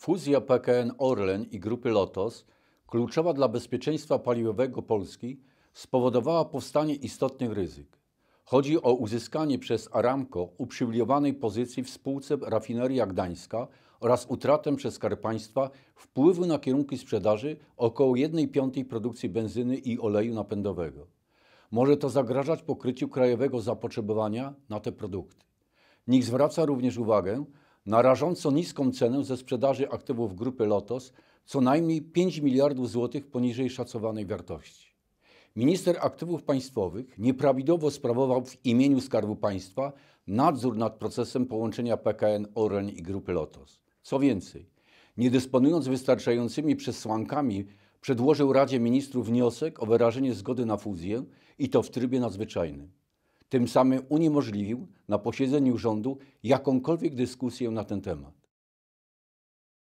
Fuzja PKN Orlen i Grupy Lotos, kluczowa dla bezpieczeństwa paliwowego Polski, spowodowała powstanie istotnych ryzyk. Chodzi o uzyskanie przez Aramco uprzywilejowanej pozycji w spółce Rafineria Gdańska oraz utratę przez Skarb Państwa wpływu na kierunki sprzedaży około piątej produkcji benzyny i oleju napędowego. Może to zagrażać pokryciu krajowego zapotrzebowania na te produkty. NIK zwraca również uwagę, na rażąco niską cenę ze sprzedaży aktywów grupy Lotos co najmniej 5 miliardów złotych poniżej szacowanej wartości. Minister aktywów państwowych nieprawidłowo sprawował w imieniu Skarbu Państwa nadzór nad procesem połączenia PKN Orlen i grupy Lotos. Co więcej, nie dysponując wystarczającymi przesłankami, przedłożył Radzie Ministrów wniosek o wyrażenie zgody na fuzję i to w trybie nadzwyczajnym. Tym samym uniemożliwił na posiedzeniu rządu jakąkolwiek dyskusję na ten temat.